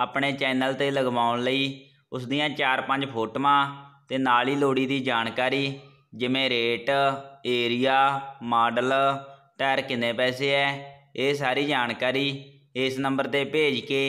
ਆਪਣੇ ਚੈਨਲ ਤੇ ਲਗਵਾਉਣ ਲਈ ਉਸ ਦੀਆਂ 4-5 ਫੋਟੋਆਂ ਤੇ ਨਾਲ ਹੀ ਲੋੜੀ ਦੀ ਜਾਣਕਾਰੀ ਜਿਵੇਂ ਰੇਟ ਏਰੀਆ ਮਾਡਲ ਟਾਇਰ ਕਿੰਨੇ ਪੈਸੇ ਐ ਇਹ ਸਾਰੀ ਜਾਣਕਾਰੀ ਇਸ ਨੰਬਰ ਤੇ ਭੇਜ ਕੇ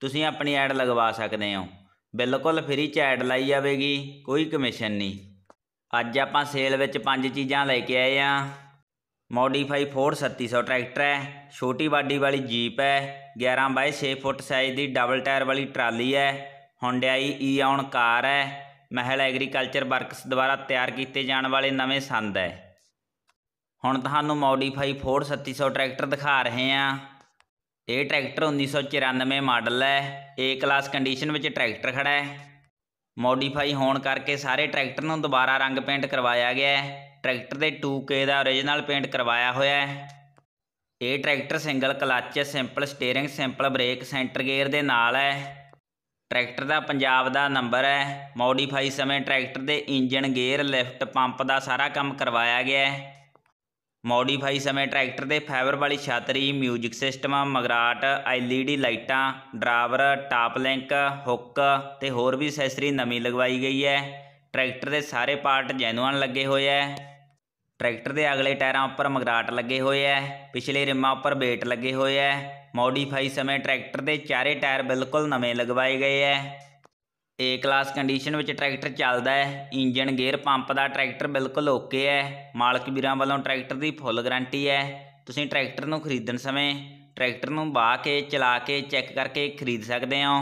ਤੁਸੀਂ ਆਪਣੀ ਐਡ ਲਗਵਾ ਸਕਦੇ ਹੋ ਬਿਲਕੁਲ ਫ੍ਰੀ ਚ ਐਡ ਲਾਈ ਜਾਵੇਗੀ ਕੋਈ ਕਮਿਸ਼ਨ ਨਹੀਂ ਅੱਜ ਆਪਾਂ ਸੇਲ ਵਿੱਚ ਪੰਜ ਚੀਜ਼ਾਂ ਲੈ ਕੇ ਆਏ ਆ ਮੋਡੀਫਾਈ ਫੋਰਡ 3700 ਟਰੈਕਟਰ ਹੈ ਛੋਟੀ ਬਾਡੀ ਵਾਲੀ ਜੀਪ ਹੈ 11 ਬਾਈ 6 ਫੁੱਟ ਸਾਈਜ਼ ਦੀ ਡਬਲ ਟਾਇਰ ਵਾਲੀ ਟਰਾਲੀ ਹੈ ਹੁੰਡਾਈ ਈ ਕਾਰ ਹੈ ਮਹਿਲ ਐਗਰੀਕਲਚਰ ਵਰਕਸ ਦੁਆਰਾ ਤਿਆਰ ਕੀਤੇ ਜਾਣ ਵਾਲੇ ਨਵੇਂ ਸੰਦ ਹੈ ਹੁਣ ਤੁਹਾਨੂੰ ਮੋਡੀਫਾਈ ਫੋਰਡ 3700 ਟਰੈਕਟਰ ਦਿਖਾ ਰਹੇ ਹਾਂ ਇਹ ਟਰੈਕਟਰ 1994 ਮਾਡਲ ਹੈ ਏ ਕਲਾਸ ਕੰਡੀਸ਼ਨ ਵਿੱਚ ਟਰੈਕਟਰ ਖੜਾ ਹੈ ਮੋਡੀਫਾਈ ਹੋਣ ਕਰਕੇ ਸਾਰੇ ਟਰੈਕਟਰ ਨੂੰ ਦੁਬਾਰਾ ਰੰਗ ਪੇਂਟ ਕਰਵਾਇਆ ਗਿਆ ਹੈ ਟਰੈਕਟਰ ਦੇ 2K ਦਾ origignal ਪੇਂਟ ਕਰਵਾਇਆ ਹੋਇਆ ਹੈ ਇਹ tractor single clutch simple steering simple brake centre gear ਦੇ ਨਾਲ ਹੈ ਟਰੈਕਟਰ ਦਾ ਪੰਜਾਬ ਦਾ ਨੰਬਰ ਹੈ ਮੋਡੀਫਾਈ ਸਮੇਂ ਟਰੈਕਟਰ ਦੇ ਇੰਜਨ ਗੇਅਰ ਲਿਫਟ ਪੰਪ ਦਾ ਸਾਰਾ ਕੰਮ ਕਰਵਾਇਆ ਗਿਆ ਹੈ ਮੋਡੀਫਾਈ ਸਮੇਂ ਟਰੈਕਟਰ ਦੇ ਫਾਈਬਰ ਵਾਲੀ ਛਾਤਰੀ ਮਿਊਜ਼ਿਕ ਸਿਸਟਮ ਮਗਰਾਟ ਐਲਈਡੀ ਲਾਈਟਾਂ ਡਰਾਵਰ ਟਾਪ ਲਿੰਕ ਹੁੱਕ ਤੇ ਹੋਰ ਵੀ ਅਸੈਸਰੀ ਨਵੀਂ ਲਗਵਾਈ ਗਈ ਹੈ ਟਰੈਕਟਰ ਦੇ ਸਾਰੇ ਪਾਰਟ ਜੈਨੂਅਨ ਲੱਗੇ ਹੋਏ ਐ ਟਰੈਕਟਰ ਦੇ ਅਗਲੇ ਟਾਇਰਾਂ ਉੱਪਰ ਮਗਰਾਟ ਲੱਗੇ ਹੋਏ ਐ ਪਿਛਲੇ ਰਿਮਾਂ ਉੱਪਰ ਬੇਟ ਲੱਗੇ ਹੋਏ ਐ ਮੋਡੀਫਾਈ ਸਮੇਂ ਟਰੈਕਟਰ ਦੇ ਚਾਰੇ ਟਾਇਰ ਬਿਲਕੁਲ ਨਵੇਂ ਲਗਵਾਏ ਗਏ ਐ ਏ ਕਲਾਸ ਕੰਡੀਸ਼ਨ ਵਿੱਚ ਟਰੈਕਟਰ ਚੱਲਦਾ ਹੈ ਇੰਜਨ ਗੇਅਰ ਪੰਪ ਦਾ ਟਰੈਕਟਰ ਬਿਲਕੁਲ ਓਕੇ ਹੈ ਮਾਲਕ ਵੀਰਾਂ ਵੱਲੋਂ ਟਰੈਕਟਰ ਦੀ ਫੁੱਲ ਗਾਰੰਟੀ ਹੈ ਤੁਸੀਂ ਟਰੈਕਟਰ ਨੂੰ ਖਰੀਦਣ ਸਮੇਂ ਟਰੈਕਟਰ ਨੂੰ ਬਾਹ ਕੇ ਚਲਾ ਕੇ ਚੈੱਕ ਕਰਕੇ ਖਰੀਦ ਸਕਦੇ ਹੋ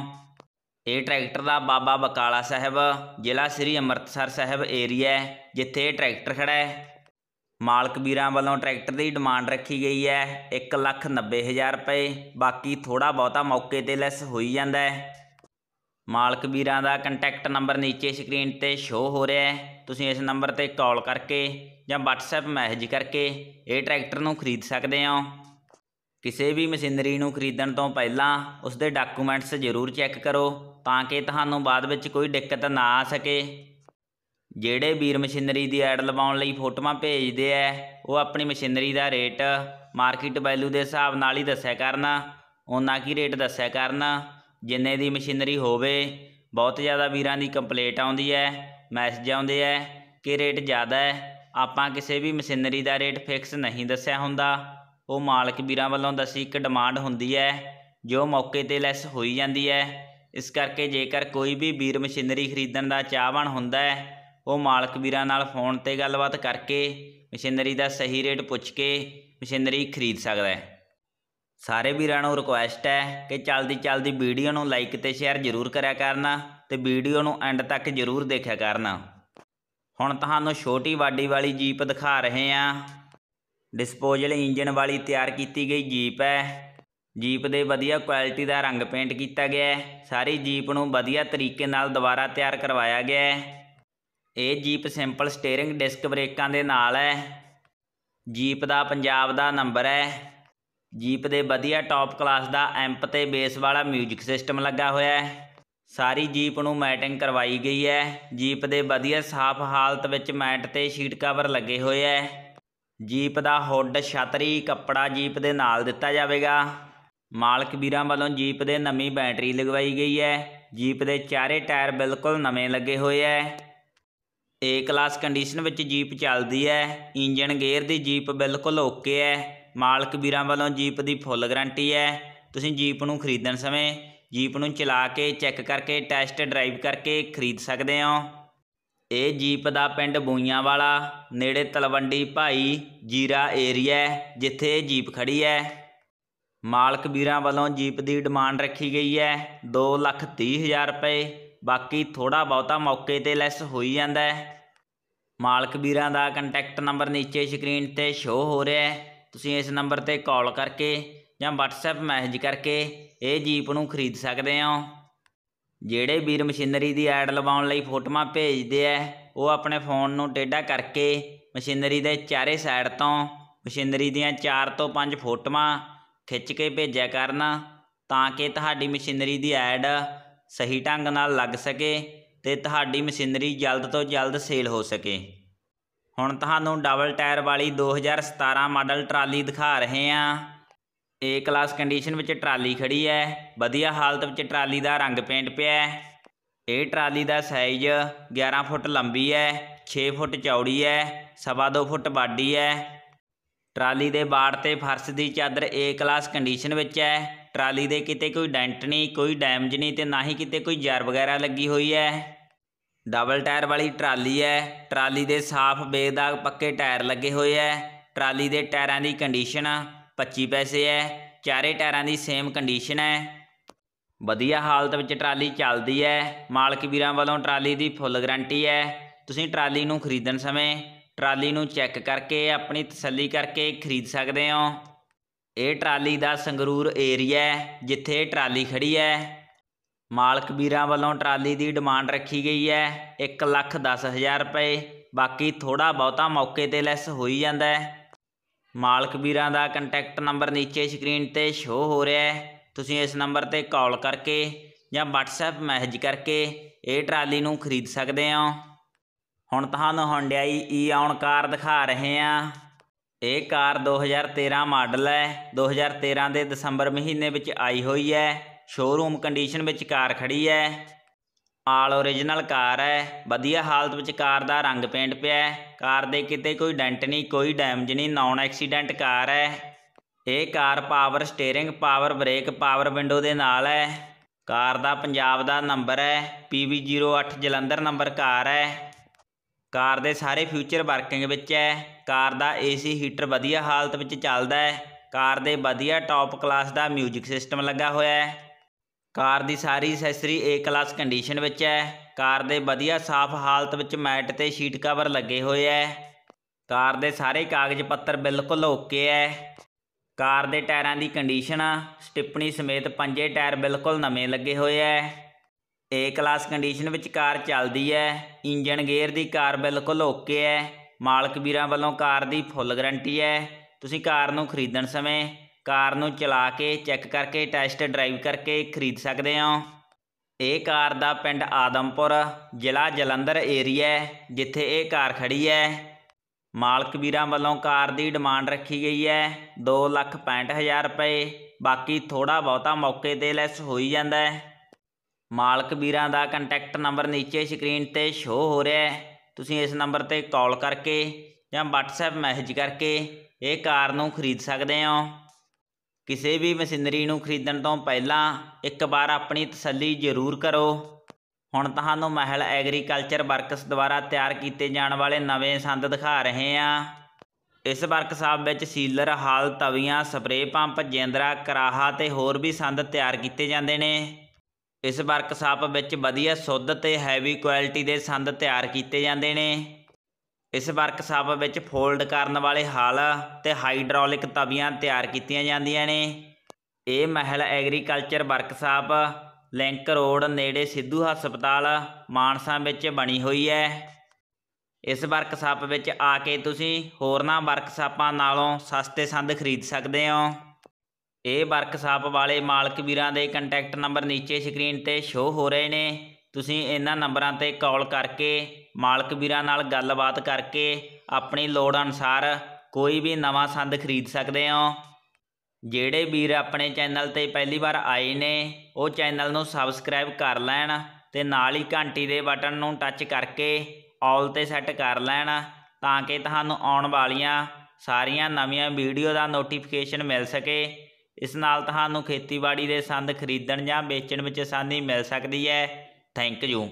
ਇਹ ਟਰੈਕਟਰ ਦਾ ਬਾਬਾ ਬਕਾਲਾ ਸਾਹਿਬ ਜ਼ਿਲ੍ਹਾ ਸ੍ਰੀ ਅੰਮ੍ਰਿਤਸਰ ਸਾਹਿਬ ਏਰੀਆ ਜਿੱਥੇ ਟਰੈਕਟਰ ਖੜਾ ਹੈ ਮਾਲਕ ਵੀਰਾਂ ਵੱਲੋਂ ਟਰੈਕਟਰ ਦੀ ਡਿਮਾਂਡ ਰੱਖੀ ਗਈ ਹੈ 1,90,000 ਰੁਪਏ ਬਾਕੀ ਥੋੜਾ ਬਹੁਤਾ ਮੌਕੇ ਤੇ ਲੈਸ ਹੋਈ ਜਾਂਦਾ ਹੈ ਮਾਲਕ ਵੀਰਾਂ ਦਾ ਕੰਟੈਕਟ ਨੰਬਰ ਨੀਚੇ ਸਕਰੀਨ ਤੇ ਸ਼ੋ ਹੋ ਰਿਹਾ ਹੈ ਤੁਸੀਂ ਇਸ ਨੰਬਰ ਤੇ ਕਾਲ ਕਰਕੇ ਜਾਂ WhatsApp ਮੈਸੇਜ ਕਰਕੇ ਇਹ ਟਰੈਕਟਰ ਨੂੰ ਖਰੀਦ ਸਕਦੇ ਹੋ ਕਿਸੇ ਵੀ ਮਸ਼ੀਨਰੀ ਨੂੰ ਖਰੀਦਣ ਤੋਂ ਪਹਿਲਾਂ ਉਸ ਦੇ ਡਾਕੂਮੈਂਟਸ ਜ਼ਰੂਰ ਚੈੱਕ ਕਰੋ ਤਾਂ ਕਿ ਤੁਹਾਨੂੰ ਬਾਅਦ ਵਿੱਚ ਕੋਈ ਦਿੱਕਤ ਨਾ ਆ ਸਕੇ ਜਿਹੜੇ ਵੀਰ ਮਸ਼ੀਨਰੀ ਦੀ ਐਡ ਲਵਾਉਣ ਲਈ ਫੋਟੋਆਂ ਭੇਜਦੇ ਐ ਉਹ ਆਪਣੀ ਮਸ਼ੀਨਰੀ ਦਾ ਰੇਟ ਮਾਰਕੀਟ ਵੈਲਿਊ ਦੇ ਹਿਸਾਬ ਨਾਲ ਹੀ ਦੱਸਿਆ ਕਰਨਾ ਉਹਨਾਂ ਕੀ ਰੇਟ ਦੱਸਿਆ ਕਰਨਾ ਜਿੰਨੇ ਦੀ ਮਸ਼ੀਨਰੀ ਹੋਵੇ ਬਹੁਤ ਜ਼ਿਆਦਾ ਵੀਰਾਂ ਦੀ ਕੰਪਲੇਂਟ ਆਉਂਦੀ ਐ ਮੈਸੇਜ ਆਉਂਦੇ ਐ ਕਿ ਰੇਟ ਜ਼ਿਆਦਾ ਹੈ ਆਪਾਂ ਕਿਸੇ ਵੀ ਮਸ਼ੀਨਰੀ ਦਾ ਰੇਟ ਫਿਕਸ ਨਹੀਂ ਦੱਸਿਆ ਹੁੰਦਾ ਉਹ ਮਾਲਕ ਵੀਰਾਂ ਵੱਲੋਂ ਦਸੀ ਇੱਕ ਡਿਮਾਂਡ ਹੁੰਦੀ ਹੈ ਜੋ ਮੌਕੇ ਤੇ ਲੈਸ ਹੋਈ ਜਾਂਦੀ ਹੈ ਇਸ ਕਰਕੇ ਜੇਕਰ ਕੋਈ ਵੀ ਵੀਰ ਮਸ਼ੀਨਰੀ ਖਰੀਦਣ ਦਾ ਚਾਹਵਾਨ ਹੁੰਦਾ ਹੈ ਉਹ ਮਾਲਕ ਵੀਰਾਂ ਨਾਲ ਫੋਨ ਤੇ ਗੱਲਬਾਤ ਕਰਕੇ ਮਸ਼ੀਨਰੀ ਦਾ ਸਹੀ ਰੇਟ ਪੁੱਛ ਕੇ ਮਸ਼ੀਨਰੀ ਖਰੀਦ ਸਕਦਾ ਹੈ ਸਾਰੇ ਵੀਰਾਂ ਨੂੰ ਰਿਕੁਐਸਟ ਹੈ ਕਿ ਚਲਦੀ ਚਲਦੀ ਵੀਡੀਓ ਨੂੰ ਲਾਈਕ ਤੇ ਸ਼ੇਅਰ ਜ਼ਰੂਰ ਕਰਿਆ ਕਰਨਾ ਤੇ ਵੀਡੀਓ ਨੂੰ ਐਂਡ ਤੱਕ ਜ਼ਰੂਰ ਦੇਖਿਆ ਕਰਨਾ ਹੁਣ ਤੁਹਾਨੂੰ ਛੋਟੀ ਵਾਡੀ ਵਾਲੀ ਜੀਪ ਦਿਖਾ ਰਹੇ ਹਾਂ ਡਿਸਪੋਜ਼ਲ ਇੰਜਨ ਵਾਲੀ ਤਿਆਰ ਕੀਤੀ ਗਈ ਜੀਪ ਹੈ ਜੀਪ ਦੇ ਵਧੀਆ ਕੁਆਲਿਟੀ ਦਾ ਰੰਗ ਪੇਂਟ ਕੀਤਾ ਗਿਆ ਹੈ ਸਾਰੀ ਜੀਪ ਨੂੰ ਵਧੀਆ ਤਰੀਕੇ ਨਾਲ ਦੁਬਾਰਾ ਤਿਆਰ ਕਰਵਾਇਆ ਗਿਆ ਹੈ ਇਹ ਜੀਪ ਸਿੰਪਲ ਸਟੀering ਡਿਸਕ ਬ੍ਰੇਕਾਂ ਦੇ ਨਾਲ ਹੈ ਜੀਪ ਦਾ ਪੰਜਾਬ ਦਾ ਨੰਬਰ ਹੈ ਜੀਪ ਦੇ ਵਧੀਆ ਟੌਪ ਕਲਾਸ ਦਾ ਐਂਪ ਤੇ ਬੇਸ ਵਾਲਾ 뮤직 ਸਿਸਟਮ ਲੱਗਾ ਹੋਇਆ ਹੈ ਸਾਰੀ ਜੀਪ ਨੂੰ ਮੈਟਿੰਗ ਕਰਵਾਈ ਗਈ ਹੈ ਜੀਪ ਦੇ ਵਧੀਆ ਸਾਫ਼ ਹਾਲਤ ਵਿੱਚ ਮੈਟ ਤੇ ਸ਼ੀਟ ਕਵਰ ਲੱਗੇ ਹੋਏ ਹੈ ਜੀਪ ਦਾ ਹੁੱਡ ਛਤਰੀ ਕੱਪੜਾ ਜੀਪ ਦੇ ਨਾਲ ਦਿੱਤਾ ਜਾਵੇਗਾ ਮਾਲਕ ਵੀਰਾਂ ਵੱਲੋਂ ਜੀਪ ਦੇ ਨਵੀਂ ਬੈਟਰੀ ਲਗਵਾਈ ਗਈ ਹੈ ਜੀਪ ਦੇ ਚਾਰੇ ਟਾਇਰ ਬਿਲਕੁਲ ਨਵੇਂ ਲੱਗੇ ਹੋਏ ਐ ਏ ਕਲਾਸ ਕੰਡੀਸ਼ਨ ਵਿੱਚ ਜੀਪ ਚੱਲਦੀ ਹੈ ਇੰਜਨ ਗੇਅਰ ਦੀ ਜੀਪ ਬਿਲਕੁਲ ਓਕੇ ਹੈ ਮਾਲਕ ਵੀਰਾਂ ਵੱਲੋਂ ਜੀਪ ਦੀ ਫੁੱਲ ਗਾਰੰਟੀ ਹੈ ਤੁਸੀਂ ਜੀਪ ਨੂੰ ਖਰੀਦਣ ਸਮੇਂ ਜੀਪ ਨੂੰ ਚਲਾ ਕੇ ਚੈੱਕ ਕਰਕੇ ਟੈਸਟ ਡਰਾਈਵ ਕਰਕੇ ਖਰੀਦ ਸਕਦੇ ਹੋ ਇਹ ਜੀਪ ਦਾ ਪਿੰਡ ਬੂਈਆਂ ਵਾਲਾ ਨੇੜੇ ਤਲਵੰਡੀ ਭਾਈ ਜੀਰਾ ਏਰੀਆ ਜਿੱਥੇ ਇਹ ਜੀਪ ਖੜੀ ਹੈ ਮਾਲਕ ਵੀਰਾਂ ਵੱਲੋਂ ਜੀਪ ਦੀ ਡਿਮਾਂਡ ਰੱਖੀ ਗਈ ਹੈ 2 ਲੱਖ 30 ਹਜ਼ਾਰ ਰੁਪਏ ਬਾਕੀ ਥੋੜਾ ਬਹੁਤਾ ਮੌਕੇ ਤੇ ਲੈਸ ਹੋਈ ਜਾਂਦਾ ਹੈ ਮਾਲਕ ਵੀਰਾਂ ਦਾ ਕੰਟੈਕਟ ਨੰਬਰ ਨੀਚੇ ਸਕਰੀਨ ਤੇ ਸ਼ੋ ਹੋ ਰਿਹਾ ਹੈ ਤੁਸੀਂ ਇਸ ਨੰਬਰ ਤੇ ਕਾਲ ਕਰਕੇ ਜਾਂ WhatsApp ਮੈਸੇਜ ਕਰਕੇ ਇਹ ਜੀਪ ਨੂੰ ਖਰੀਦ ਸਕਦੇ ਹੋ ਜਿਹੜੇ ਵੀਰ ਮਸ਼ੀਨਰੀ ਦੀ ਐਡ ਲਵਾਉਣ ਲਈ ਫੋਟੋਆਂ ਭੇਜਦੇ ਐ ਉਹ ਆਪਣੇ ਫੋਨ ਨੂੰ ਟੇਡਾ ਕਰਕੇ ਮਸ਼ੀਨਰੀ ਦੇ ਚਾਰੇ ਸਾਈਡ ਤੋਂ ਮਸ਼ੀਨਰੀ ਦੀਆਂ 4 ਤੋਂ 5 ਫੋਟੋਆਂ ਖਿੱਚ ਕੇ ਭੇਜਿਆ ਕਰਨ ਤਾਂ ਕਿ ਤੁਹਾਡੀ ਮਸ਼ੀਨਰੀ ਦੀ ਐਡ ਸਹੀ ਢੰਗ ਨਾਲ ਲੱਗ ਸਕੇ ਤੇ ਤੁਹਾਡੀ ਮਸ਼ੀਨਰੀ ਜਲਦ ਤੋਂ ਜਲਦ ਸੇਲ ਹੋ ਸਕੇ ਹੁਣ ਤੁਹਾਨੂੰ ਡਬਲ ਟਾਇਰ ਵਾਲੀ 2017 ਮਾਡਲ ਟਰਾਲੀ ਦਿਖਾ ਰਹੇ ਹਾਂ ਏ ਕਲਾਸ ਕੰਡੀਸ਼ਨ ਵਿੱਚ ਟਰਾਲੀ ਖੜੀ ਹੈ ਵਧੀਆ ਹਾਲਤ ਵਿੱਚ ਟਰਾਲੀ ਦਾ ਰੰਗ ਪੇਂਟ ਪਿਆ ਹੈ ਇਹ ਟਰਾਲੀ ਦਾ ਸਾਈਜ਼ 11 ਫੁੱਟ ਲੰਬੀ ਹੈ 6 ਫੁੱਟ ਚੌੜੀ ਹੈ ਸਵਾ 2 ਫੁੱਟ ਬਾਡੀ ਹੈ ਟਰਾਲੀ ਦੇ ਬਾੜ ਤੇ ਫਰਸ਼ ਦੀ ਚਾਦਰ ਏ ਕਲਾਸ ਕੰਡੀਸ਼ਨ ਵਿੱਚ ਹੈ ਟਰਾਲੀ ਦੇ ਕਿਤੇ ਕੋਈ ਡੈਂਟ ਨਹੀਂ ਕੋਈ ਡੈਮੇਜ ਨਹੀਂ ਤੇ ਨਾ ਹੀ ਕਿਤੇ ਕੋਈ ਜ਼ਰ ਵਗੈਰਾ ਲੱਗੀ ਹੋਈ ਹੈ ਡਬਲ ਟਾਇਰ ਵਾਲੀ ਟਰਾਲੀ ਹੈ ਟਰਾਲੀ ਦੇ ਸਾਫ਼ ਬੇਦਾਗ ਪੱਕੇ ਟਾਇਰ ਲੱਗੇ ਹੋਏ ਹੈ ਟਰਾਲੀ ਦੇ ਟਾਇਰਾਂ ਦੀ ਕੰਡੀਸ਼ਨ 25 ਪੈਸੇ ਹੈ ਚਾਰੇ ਟਾਇਰਾਂ ਦੀ ਸੇਮ ਕੰਡੀਸ਼ਨ ਹੈ ਵਧੀਆ ਹਾਲਤ ਵਿੱਚ ਟਰਾਲੀ ਚੱਲਦੀ ਹੈ ਮਾਲਕ ਵੀਰਾਂ ਵੱਲੋਂ ਟਰਾਲੀ ਦੀ ਫੁੱਲ ਗਾਰੰਟੀ ਹੈ ਤੁਸੀਂ ਟਰਾਲੀ ਨੂੰ ਖਰੀਦਣ ਸਮੇਂ ਟਰਾਲੀ ਨੂੰ ਚੈੱਕ ਕਰਕੇ ਆਪਣੀ ਤਸੱਲੀ ਕਰਕੇ ਖਰੀਦ ਸਕਦੇ ਹੋ ਇਹ ਟਰਾਲੀ ਦਾ ਸੰਗਰੂਰ ਏਰੀਆ ਹੈ ਜਿੱਥੇ ਟਰਾਲੀ ਖੜੀ ਹੈ ਮਾਲਕ ਵੀਰਾਂ ਵੱਲੋਂ ਟਰਾਲੀ ਦੀ ਡਿਮਾਂਡ ਰੱਖੀ ਗਈ ਹੈ 1 ਲੱਖ 10 ਹਜ਼ਾਰ ਰੁਪਏ ਬਾਕੀ ਥੋੜਾ ਬਹੁਤਾ ਮੌਕੇ ਤੇ ਲੈਸ ਹੋਈ ਜਾਂਦਾ ਹੈ ਮਾਲਕ ਵੀਰਾਂ ਦਾ ਕੰਟੈਕਟ ਨੰਬਰ ਨੀਚੇ ਸਕਰੀਨ ਤੇ ਸ਼ੋ ਹੋ ਰਿਹਾ ਹੈ ਤੁਸੀਂ ਇਸ ਨੰਬਰ ਤੇ ਕਾਲ ਕਰਕੇ ਜਾਂ WhatsApp ਮੈਸੇਜ ਕਰਕੇ ਇਹ ਟਰਾਲੀ ਨੂੰ ਖਰੀਦ ਸਕਦੇ ਹੋ ਹੁਣ ਤੁਹਾਨੂੰ ਹੁੰਡਿਆਈ ਈ ਆਉਣ ਕਾਰ ਦਿਖਾ ਰਹੇ ਆ ਇਹ ਕਾਰ 2013 ਮਾਡਲ ਹੈ 2013 ਦੇ ਦਸੰਬਰ ਮਹੀਨੇ ਵਿੱਚ ਆਈ ਹੋਈ ਹੈ ਸ਼ੋਰੂਮ ਕੰਡੀਸ਼ਨ ਵਿੱਚ ਕਾਰ ਖੜੀ ਹੈ ਆਲ origignal ਕਾਰ ਹੈ ਵਧੀਆ ਹਾਲਤ ਵਿੱਚ ਕਾਰ ਦਾ ਰੰਗ ਪੇਂਟ ਪਿਆ ਹੈ ਕਾਰ ਦੇ ਕਿਤੇ ਕੋਈ ਡੈਂਟ ਨਹੀਂ ਕੋਈ ਡੈਮੇਜ ਨਹੀਂ ਨਾਨ ਐਕਸੀਡੈਂਟ ਕਾਰ ਹੈ ਇਹ car power steering power brake power window ਦੇ ਨਾਲ ਹੈ ਕਾਰ ਦਾ ਪੰਜਾਬ ਦਾ ਨੰਬਰ ਹੈ PV08 ਜਲੰਧਰ ਨੰਬਰ ਕਾਰ ਹੈ ਕਾਰ ਦੇ ਸਾਰੇ ਫਿਊਚਰ ਵਰਕਿੰਗ ਵਿੱਚ ਹੈ ਕਾਰ ਦਾ AC ਹੀਟਰ ਵਧੀਆ ਹਾਲਤ ਵਿੱਚ ਚੱਲਦਾ ਹੈ ਕਾਰ ਦੇ ਵਧੀਆ ਟਾਪ ਕਲਾਸ ਦਾ 뮤직 ਸਿਸਟਮ ਲੱਗਾ ਹੋਇਆ ਹੈ ਕਾਰ ਦੀ ਸਾਰੀ ਅਸੈਸਰੀ A ਕਲਾਸ ਕੰਡੀਸ਼ਨ ਵਿੱਚ ਹੈ ਕਾਰ ਦੇ ਵਧੀਆ ਸਾਫ਼ ਹਾਲਤ ਵਿੱਚ ਮੈਟ ਤੇ ਸ਼ੀਟ ਕਵਰ ਲੱਗੇ ਹੋਏ ਹੈ ਕਾਰ ਦੇ ਸਾਰੇ ਕਾਗਜ਼ ਪੱਤਰ ਬਿਲਕੁਲ ਓਕੇ ਹੈ ਕਾਰ ਦੇ ਟਾਇਰਾਂ ਦੀ ਕੰਡੀਸ਼ਨ ਸਟਿਪਣੀ ਸਮੇਤ ਪੰਜੇ ਟਾਇਰ ਬਿਲਕੁਲ ਨਵੇਂ ਲੱਗੇ ਹੋਏ ਹੈ ਏ ਕਲਾਸ ਕੰਡੀਸ਼ਨ ਵਿੱਚ ਕਾਰ ਚੱਲਦੀ ਹੈ ਇੰਜਨ ਗੇਅਰ ਦੀ ਕਾਰ ਬਿਲਕੁਲ ਓਕੇ ਹੈ ਮਾਲਕ ਵੀਰਾਂ ਵੱਲੋਂ ਕਾਰ ਦੀ ਫੁੱਲ ਗਾਰੰਟੀ ਹੈ ਤੁਸੀਂ ਕਾਰ ਨੂੰ ਖਰੀਦਣ ਸਮੇਂ ਕਾਰ ਨੂੰ ਚਲਾ ਕੇ ਚੈੱਕ ਕਰਕੇ ਟੈਸਟ ਡਰਾਈਵ ਕਰਕੇ ਖਰੀਦ ਸਕਦੇ ਹੋ ਇਹ ਕਾਰ ਦਾ ਪਿੰਡ ਆਦਮਪੁਰ ਜ਼ਿਲ੍ਹਾ ਜਲੰਧਰ ਏਰੀਆ ਜਿੱਥੇ ਇਹ ਕਾਰ ਖੜੀ ਹੈ ਮਾਲਕ ਵੀਰਾਂ ਵੱਲੋਂ ਕਾਰ ਦੀ ਡਿਮਾਂਡ ਰੱਖੀ ਗਈ ਹੈ 2,65,000 ਰੁਪਏ ਬਾਕੀ ਥੋੜਾ ਬਹੁਤਾ ਮੌਕੇ ਤੇ ਲੈਸ ਹੋਈ ਜਾਂਦਾ ਹੈ ਮਾਲਕ ਵੀਰਾਂ ਦਾ ਕੰਟੈਕਟ ਨੰਬਰ ਨੀਚੇ ਸਕਰੀਨ ਤੇ ਸ਼ੋ ਹੋ ਰਿਹਾ ਹੈ ਤੁਸੀਂ ਇਸ ਨੰਬਰ ਤੇ ਕਾਲ ਕਰਕੇ ਜਾਂ WhatsApp ਮੈਸੇਜ ਕਰਕੇ ਇਹ ਕਾਰ ਨੂੰ ਖਰੀਦ ਸਕਦੇ ਹੋ ਕਿਸੇ ਵੀ ਮਸ਼ੀਨਰੀ ਨੂੰ ਖਰੀਦਣ ਤੋਂ ਪਹਿਲਾਂ ਇੱਕ ਵਾਰ ਆਪਣੀ ਤਸੱਲੀ ਜ਼ਰੂਰ ਕਰੋ ਹੁਣ ਤੁਹਾਨੂੰ ਮਹਿਲ ਐਗਰੀਕਲਚਰ ਵਰਕਸ ਦੁਆਰਾ ਤਿਆਰ ਕੀਤੇ ਜਾਣ ਵਾਲੇ ਨਵੇਂ ਸੰਦ ਦਿਖਾ ਰਹੇ ਹਾਂ ਇਸ ਵਰਕਸ਼ਾਪ ਵਿੱਚ ਸੀਲਰ ਹਾਲ ਤਵੀਆਂ ਸਪਰੇ ਪੰਪ ਜੇਂਦਰਾ ਕਰਾਹਾ ਤੇ ਹੋਰ ਵੀ ਸੰਦ ਤਿਆਰ ਕੀਤੇ ਜਾਂਦੇ ਨੇ ਇਸ ਵਰਕਸ਼ਾਪ ਵਿੱਚ ਵਧੀਆ ਸੁੱਧ ਤੇ ਹੈਵੀ ਕੁਆਲਿਟੀ ਦੇ ਸੰਦ ਤਿਆਰ ਕੀਤੇ ਜਾਂਦੇ ਨੇ ਇਸ ਵਰਕਸ਼ਾਪ ਵਿੱਚ ਫੋਲਡ ਕਰਨ ਵਾਲੇ ਹਲ ਤੇ ਹਾਈਡ੍ਰੌਲਿਕ ਤਵੀਆਂ ਤਿਆਰ ਕੀਤੀਆਂ ਜਾਂਦੀਆਂ ਨੇ ਇਹ Mahal agriculture workshop link road ਨੇੜੇ ਸਿੱਧੂ ਹਸਪਤਾਲ ਮਾਨਸਾ ਵਿੱਚ ਬਣੀ ਹੋਈ ਹੈ ਇਸ ਵਰਕਸ਼ਾਪ ਵਿੱਚ ਆ ਕੇ ਤੁਸੀਂ ਹੋਰਨਾਂ ਵਰਕਸ਼ਾਪਾਂ ਨਾਲੋਂ ਸਸਤੇ ਸੰਦ ਖਰੀਦ ਸਕਦੇ ਹੋ ਇਹ ਵਰਕਸ਼ਾਪ ਵਾਲੇ ਮਾਲਕ ਵੀਰਾਂ ਦੇ ਕੰਟੈਕਟ ਨੰਬਰ ਨੀਚੇ ਸਕਰੀਨ ਤੇ ਸ਼ੋ ਹੋ ਰਹੇ ਨੇ ਤੁਸੀਂ ਇਹਨਾਂ ਨੰਬਰਾਂ ਤੇ ਕਾਲ ਕਰਕੇ ਮਾਲਕ ਵੀਰਾਂ ਨਾਲ ਗੱਲਬਾਤ ਕਰਕੇ ਆਪਣੀ ਲੋੜ ਅਨੁਸਾਰ ਕੋਈ ਵੀ ਨਵਾਂ ਸੰਦ ਖਰੀਦ ਸਕਦੇ ਹੋ ਜਿਹੜੇ ਵੀਰ ਆਪਣੇ ਚੈਨਲ ਤੇ ਪਹਿਲੀ ਵਾਰ ਆਏ ਨੇ ਉਹ ਚੈਨਲ ਨੂੰ ਸਬਸਕ੍ਰਾਈਬ ਕਰ ਲੈਣ ਤੇ ਨਾਲ ਹੀ ਘੰਟੀ ਦੇ ਬਟਨ ਨੂੰ ਟੱਚ ਕਰਕੇ ਆਲ ਤੇ ਸੈੱਟ ਕਰ ਲੈਣ ਤਾਂ ਕਿ ਤੁਹਾਨੂੰ ਆਉਣ ਵਾਲੀਆਂ ਸਾਰੀਆਂ ਨਵੀਆਂ ਵੀਡੀਓ ਦਾ ਨੋਟੀਫਿਕੇਸ਼ਨ ਮਿਲ ਸਕੇ ਇਸ ਨਾਲ ਤੁਹਾਨੂੰ ਖੇਤੀਬਾੜੀ ਦੇ ਸੰਦ ਖਰੀਦਣ ਜਾਂ ਵੇਚਣ ਵਿੱਚ ਆਸਾਨੀ ਮਿਲ ਸਕਦੀ ਹੈ ਥੈਂਕ ਯੂ